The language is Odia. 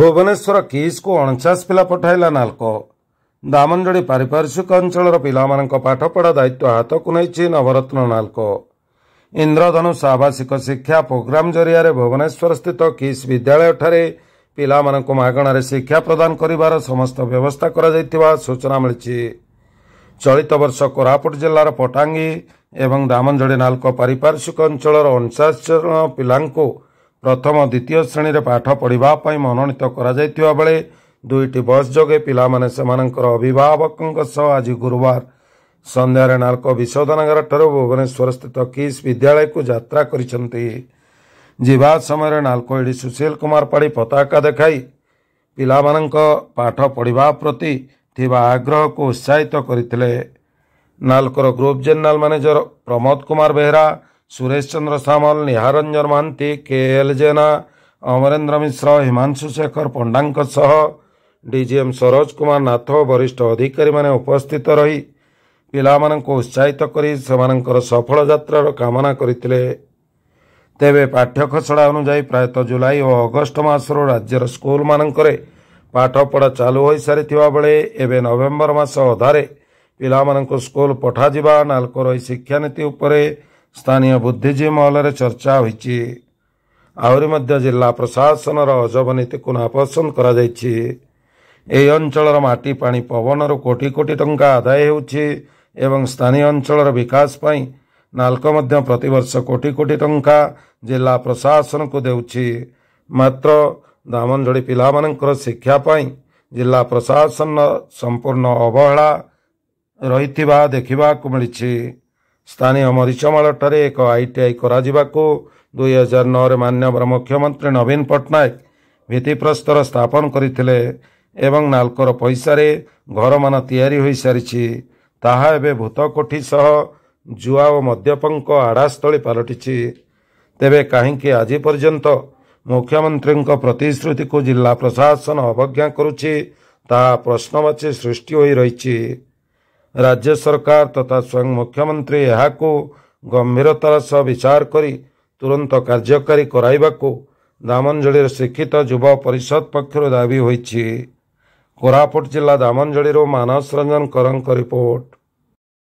ଭୁବନେଶ୍ୱର କିସ୍କୁ ଅଣଚାଶ ପିଲା ପଠାଇଲା ନାଲକୋ ଦାମଞ୍ଜଡ଼ି ପାରିପାର୍ଶ୍ୱିକ ଅଞ୍ଚଳର ପିଲାମାନଙ୍କ ପାଠପଢ଼ା ଦାୟିତ୍ୱ ହାତକୁ ନେଇଛି ନବରତ୍ନ ନାଲକୋ ଇନ୍ଦ୍ରଧନୁଷ ଆବାସିକ ଶିକ୍ଷା ପ୍ରୋଗ୍ରାମ ଜରିଆରେ ଭୁବନେଶ୍ୱରସ୍ଥିତ କିସ୍ ବିଦ୍ୟାଳୟଠାରେ ପିଲାମାନଙ୍କୁ ମାଗଣାରେ ଶିକ୍ଷା ପ୍ରଦାନ କରିବାର ସମସ୍ତ ବ୍ୟବସ୍ଥା କରାଯାଇଥିବା ସୂଚନା ମିଳିଛି ଚଳିତ ବର୍ଷ କୋରାପୁଟ ଜିଲ୍ଲାର ପଟାଙ୍ଗୀ ଏବଂ ଦାମଞ୍ଜଡ଼ି ନାଲକ ପାରିପାର୍ଶ୍ୱିକ ଅଞ୍ଚଳର ଅଣଚାଶ ଜଣ ପିଲାଙ୍କୁ ପ୍ରଥମ ଦ୍ୱିତୀୟ ଶ୍ରେଣୀରେ ପାଠ ପଢ଼ିବା ପାଇଁ ମନୋନୀତ କରାଯାଇଥିବା ବେଳେ ଦୁଇଟି ବସ୍ ଯୋଗେ ପିଲାମାନେ ସେମାନଙ୍କର ଅଭିଭାବକଙ୍କ ସହ ଆଜି ଗୁରୁବାର ସନ୍ଧ୍ୟାରେ ନାଲ୍କୋ ବିଶୋଧନାଗାରଠାରୁ ଭୁବନେଶ୍ୱରସ୍ଥିତ କିସ୍ ବିଦ୍ୟାଳୟକୁ ଯାତ୍ରା କରିଛନ୍ତି ଯିବା ସମୟରେ ନାଲ୍କୋ ଏଡ଼ି ସୁଶୀଲ କୁମାର ପାଢ଼ୀ ପତାକା ଦେଖାଇ ପିଲାମାନଙ୍କ ପାଠ ପଢ଼ିବା ପ୍ରତି ଥିବା ଆଗ୍ରହକୁ ଉତ୍ସାହିତ କରିଥିଲେ ନାଲ୍କୋର group general manager Pramod Kumar Behera Suresh Chandra Samal Niharanjan Mohanty K L Jena Amarendra Mishra Himanshu Shekhar ପଣ୍ଡାଙ୍କ ସହ ଡିଜିଏମ୍ ସରୋଜ କୁମାର ନାଥ ଓ ବରିଷ୍ଠ ଅଧିକାରୀମାନେ ଉପସ୍ଥିତ ରହି ପିଲାମାନଙ୍କୁ ଉତ୍ସାହିତ କରି ସେମାନଙ୍କର ସଫଳ ଯାତ୍ରାର କାମନା କରିଥିଲେ ତେବେ ପାଠ୍ୟ ଖସଡ଼ା ଅନୁଯାୟୀ ପ୍ରାୟତଃ ଜୁଲାଇ ଓ ଅଗଷ୍ଟ ମାସରୁ ରାଜ୍ୟର ସ୍କୁଲମାନଙ୍କରେ ପାଠପଢ଼ା ଚାଲୁ ହୋଇସାରିଥିବା ବେଳେ ଏବେ ନଭେମ୍ବର ମାସ ଅଧାରେ ପିଲାମାନଙ୍କୁ ସ୍କୁଲ ପଠାଯିବା ନାଲକୋର ଏହି ଶିକ୍ଷାନୀତି ଉପରେ ସ୍ଥାନୀୟ ବୁଦ୍ଧିଜୀବୀ ମହଲରେ ଚର୍ଚ୍ଚା ହୋଇଛି ଆହୁରି ମଧ୍ୟ ଜିଲ୍ଲା ପ୍ରଶାସନର ଅଜବ ନୀତିକୁ ନାପସନ୍ଦ କରାଯାଇଛି ଏହି ଅଞ୍ଚଳର ମାଟି ପାଣି ପବନରୁ କୋଟି କୋଟି ଟଙ୍କା ଆଦାୟ ହେଉଛି ଏବଂ ସ୍ଥାନୀୟ ଅଞ୍ଚଳର ବିକାଶ ପାଇଁ ନାଲକୋ ମଧ୍ୟ ପ୍ରତିବର୍ଷ କୋଟି କୋଟି ଟଙ୍କା ଜିଲ୍ଲା ପ୍ରଶାସନକୁ ଦେଉଛି ମାତ୍ର ଦାମଞ୍ଜଳି ପିଲାମାନଙ୍କର ଶିକ୍ଷା ପାଇଁ ଜିଲ୍ଲା ପ୍ରଶାସନର ସମ୍ପୂର୍ଣ୍ଣ ଅବହେଳା ରହିଥିବା ଦେଖିବାକୁ ମିଳିଛି ସ୍ଥାନୀୟ ମରିଚମାଳଠାରେ ଏକ ଆଇଟିଆଇ କରାଯିବାକୁ ଦୁଇହଜାର ନଅରେ ମାନ୍ୟବର ମୁଖ୍ୟମନ୍ତ୍ରୀ ନବୀନ ପଟ୍ଟନାୟକ ଭିତ୍ତିପ୍ରସ୍ତର ସ୍ଥାପନ କରିଥିଲେ ଏବଂ ନାଲକର ପଇସାରେ ଘରମାନ ତିଆରି ହୋଇସାରିଛି ତାହା ଏବେ ଭୂତକୋଠି ସହ ଜୁଆ ଓ ମଦ୍ୟପଙ୍କ ଆଡ଼ାସ୍ଥଳୀ ପାଲଟିଛି ତେବେ କାହିଁକି ଆଜି ପର୍ଯ୍ୟନ୍ତ ମୁଖ୍ୟମନ୍ତ୍ରୀଙ୍କ ପ୍ରତିଶ୍ରୁତିକୁ ଜିଲ୍ଲା ପ୍ରଶାସନ ଅବଜ୍ଞା କରୁଛି ତାହା ପ୍ରଶ୍ନବାଚୀ ସୃଷ୍ଟି ହୋଇ ରହିଛି ରାଜ୍ୟ ସରକାର ତଥା ସ୍ୱୟଂ ମୁଖ୍ୟମନ୍ତ୍ରୀ ଏହାକୁ ଗମ୍ଭୀରତାର ସହ ବିଚାର କରି ତୁରନ୍ତ କାର୍ଯ୍ୟକାରୀ କରାଇବାକୁ ଦାମଞ୍ଜଳିର ଶିକ୍ଷିତ ଯୁବ ପରିଷଦ ପକ୍ଷରୁ ଦାବି ହୋଇଛି କୋରାପୁଟ ଜିଲ୍ଲା ଦାମଞ୍ଜଳିରୁ ମାନସ ରଞ୍ଜନ କରଙ୍କ ରିପୋର୍ଟ